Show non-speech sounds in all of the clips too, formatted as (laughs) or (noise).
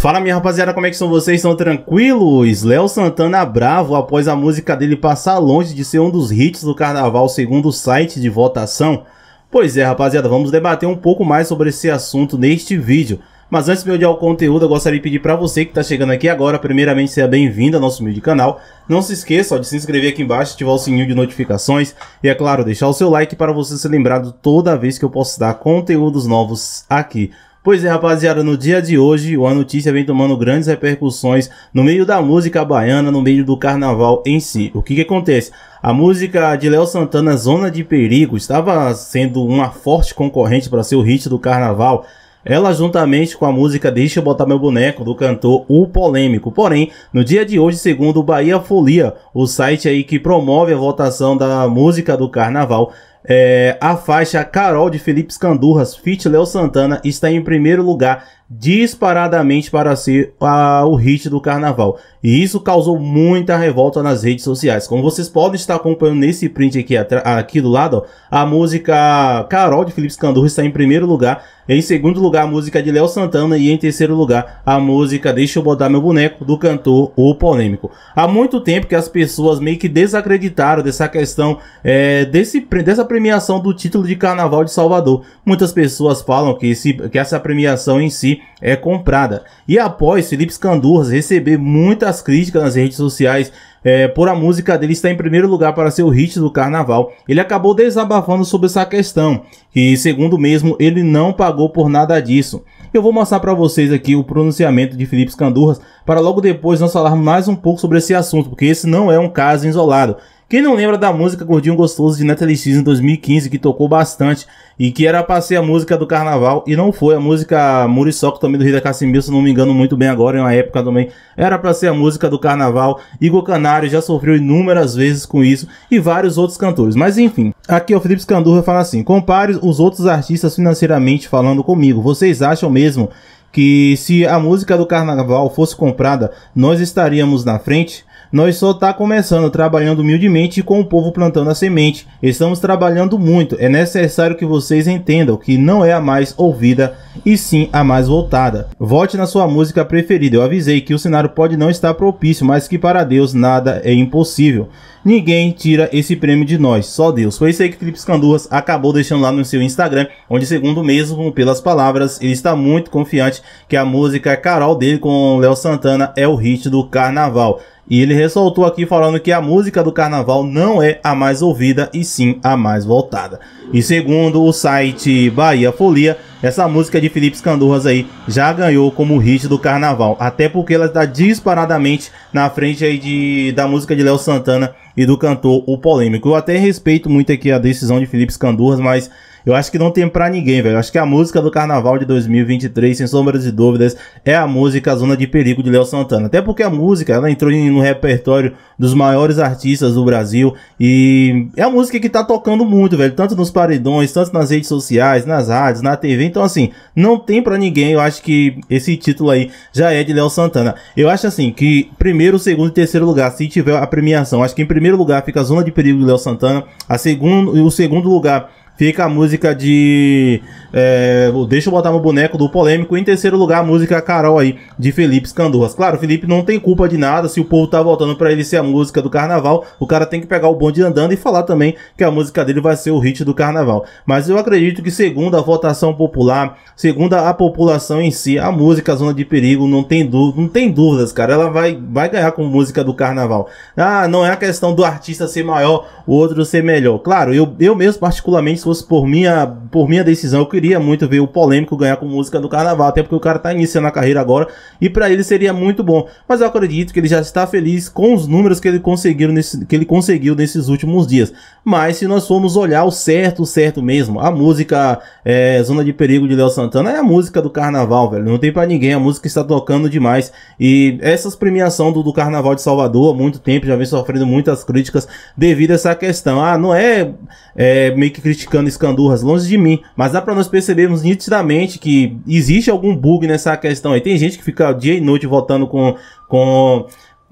Fala minha rapaziada, como é que são vocês? Estão tranquilos? Léo Santana bravo após a música dele passar longe de ser um dos hits do carnaval segundo o site de votação. Pois é rapaziada, vamos debater um pouco mais sobre esse assunto neste vídeo. Mas antes de eu odiar o conteúdo, eu gostaria de pedir para você que está chegando aqui agora, primeiramente seja bem-vindo ao nosso humilde canal. Não se esqueça ó, de se inscrever aqui embaixo, ativar o sininho de notificações e, é claro, deixar o seu like para você ser lembrado toda vez que eu postar conteúdos novos aqui. Pois é, rapaziada, no dia de hoje, a notícia vem tomando grandes repercussões no meio da música baiana, no meio do carnaval em si. O que, que acontece? A música de Léo Santana, Zona de Perigo, estava sendo uma forte concorrente para ser o hit do carnaval. Ela juntamente com a música Deixa Eu Botar Meu Boneco, do cantor O Polêmico. Porém, no dia de hoje, segundo o Bahia Folia, o site aí que promove a votação da música do carnaval, é, a faixa Carol de Felipe Candurras, feat Léo Santana, está em primeiro lugar disparadamente para ser a, o hit do carnaval. E isso causou muita revolta nas redes sociais. Como vocês podem estar acompanhando nesse print aqui, aqui do lado, ó, a música Carol de Felipe Scandurro está em primeiro lugar. Em segundo lugar, a música de Léo Santana. E em terceiro lugar, a música Deixa eu Botar Meu Boneco, do cantor O Polêmico. Há muito tempo que as pessoas meio que desacreditaram dessa questão, é, desse, dessa premiação do título de Carnaval de Salvador. Muitas pessoas falam que, esse, que essa premiação em si é, comprada. E após Felipe Scandurras receber muitas críticas nas redes sociais é, por a música dele estar em primeiro lugar para ser o hit do carnaval, ele acabou desabafando sobre essa questão, e segundo mesmo ele não pagou por nada disso. Eu vou mostrar para vocês aqui o pronunciamento de Felipe Scandurras para logo depois nós falarmos mais um pouco sobre esse assunto, porque esse não é um caso isolado. Quem não lembra da música Gordinho Gostoso de Natalie X em 2015, que tocou bastante e que era pra ser a música do carnaval e não foi? A música Muriçoca também do Rita Cassimil, se não me engano muito bem agora, em uma época também, era pra ser a música do carnaval. Igor Canário já sofreu inúmeras vezes com isso e vários outros cantores. Mas enfim, aqui é o Felipe Scandurra fala assim: compare os outros artistas financeiramente falando comigo. Vocês acham mesmo que se a música do carnaval fosse comprada, nós estaríamos na frente? Nós só tá começando, trabalhando humildemente com o povo plantando a semente. Estamos trabalhando muito. É necessário que vocês entendam que não é a mais ouvida e sim a mais voltada. Vote na sua música preferida. Eu avisei que o cenário pode não estar propício, mas que para Deus nada é impossível. Ninguém tira esse prêmio de nós, só Deus. Foi isso aí que Felipe Escandurras acabou deixando lá no seu Instagram, onde, segundo mesmo, pelas palavras, ele está muito confiante que a música Carol dele com Léo Santana é o hit do carnaval. E ele ressaltou aqui falando que a música do carnaval não é a mais ouvida e sim a mais voltada. E segundo o site Bahia Folia, essa música de Felipe Scandurras aí já ganhou como hit do carnaval, até porque ela está disparadamente na frente aí de, da música de Léo Santana e do cantor O Polêmico. Eu até respeito muito aqui a decisão de Felipe Scandurras, mas eu acho que não tem pra ninguém, velho. Eu acho que a música do Carnaval de 2023, sem sombras de dúvidas, é a música Zona de Perigo de Léo Santana. Até porque a música, ela entrou no repertório dos maiores artistas do Brasil e é a música que tá tocando muito, velho. Tanto nos paredões, tanto nas redes sociais, nas rádios, na TV. Então, assim, não tem pra ninguém. Eu acho que esse título aí já é de Léo Santana. Eu acho, assim, que primeiro, segundo e terceiro lugar, se tiver a premiação, acho que em primeiro lugar fica a Zona de Perigo de Léo Santana. A segundo, o segundo lugar Fica a música de. É, Deixa eu botar meu boneco do polêmico. Em terceiro lugar, a música Carol aí, de Felipe Scandurras. Claro, Felipe não tem culpa de nada. Se o povo tá voltando para ele ser a música do carnaval, o cara tem que pegar o bonde andando e falar também que a música dele vai ser o hit do carnaval. Mas eu acredito que, segundo a votação popular, segundo a população em si, a música Zona de Perigo não tem, não tem dúvidas, cara. Ela vai, vai ganhar com música do carnaval. Ah, não é a questão do artista ser maior, o outro ser melhor. Claro, eu, eu mesmo, particularmente, fosse por minha, por minha decisão, eu queria muito ver o polêmico ganhar com música do carnaval, até porque o cara tá iniciando a carreira agora e para ele seria muito bom. Mas eu acredito que ele já está feliz com os números que ele conseguiu, nesse, que ele conseguiu nesses últimos dias. Mas se nós formos olhar o certo, o certo mesmo, a música é, Zona de Perigo de Léo Santana é a música do carnaval, velho. Não tem para ninguém, a música está tocando demais. E essas premiação do, do carnaval de Salvador há muito tempo já vem sofrendo muitas críticas devido a essa questão. Ah, não é, é meio que criticando praticando escandurras longe de mim, mas dá para nós percebermos nitidamente que existe algum bug nessa questão. E tem gente que fica dia e noite votando com, com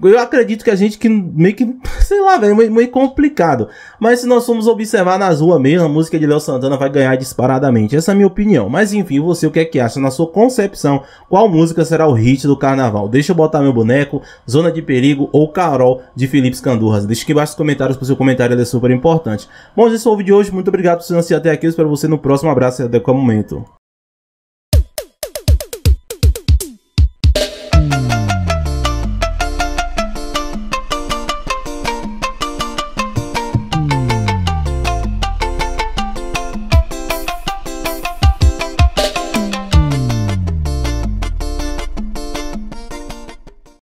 eu acredito que a gente que meio que, (laughs) sei lá, velho, meio, meio, complicado. Mas se nós formos observar nas ruas mesmo, a música de Léo Santana vai ganhar disparadamente. Essa é a minha opinião. Mas enfim, você o que é que acha? Na sua concepção, qual música será o hit do carnaval? Deixa eu botar meu boneco, Zona de Perigo ou Carol de Felipe Candurras. Deixa aqui embaixo nos comentários, porque o seu comentário ele é super importante. Bom, esse foi o vídeo de hoje. Muito obrigado por se assistir até aqui. Eu espero você no próximo abraço e até o momento.